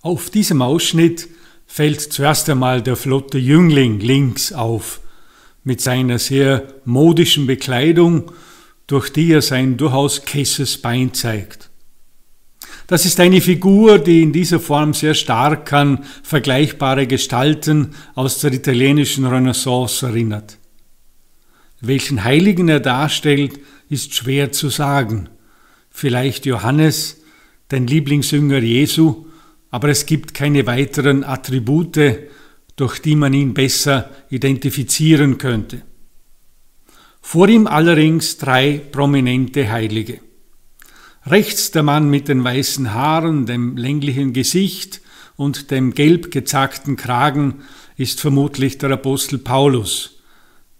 Auf diesem Ausschnitt fällt zuerst einmal der flotte Jüngling links auf, mit seiner sehr modischen Bekleidung, durch die er sein durchaus kesses Bein zeigt. Das ist eine Figur, die in dieser Form sehr stark an vergleichbare Gestalten aus der italienischen Renaissance erinnert. Welchen Heiligen er darstellt, ist schwer zu sagen. Vielleicht Johannes, dein Lieblingsjünger Jesu, aber es gibt keine weiteren Attribute, durch die man ihn besser identifizieren könnte. Vor ihm allerdings drei prominente Heilige. Rechts der Mann mit den weißen Haaren, dem länglichen Gesicht und dem gelb gezackten Kragen ist vermutlich der Apostel Paulus,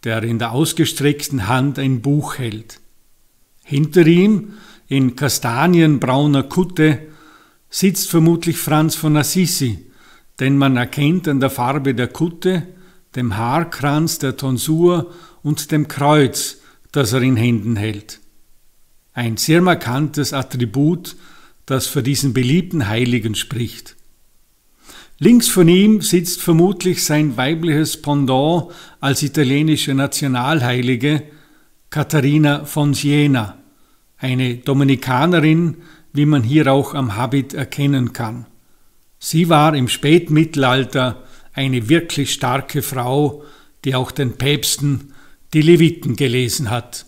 der in der ausgestreckten Hand ein Buch hält. Hinter ihm, in kastanienbrauner Kutte, sitzt vermutlich Franz von Assisi, denn man erkennt an der Farbe der Kutte, dem Haarkranz der Tonsur und dem Kreuz, das er in Händen hält. Ein sehr markantes Attribut, das für diesen beliebten Heiligen spricht. Links von ihm sitzt vermutlich sein weibliches Pendant als italienische Nationalheilige, Katharina von Siena, eine Dominikanerin, wie man hier auch am Habit erkennen kann. Sie war im Spätmittelalter eine wirklich starke Frau, die auch den Päpsten die Leviten gelesen hat.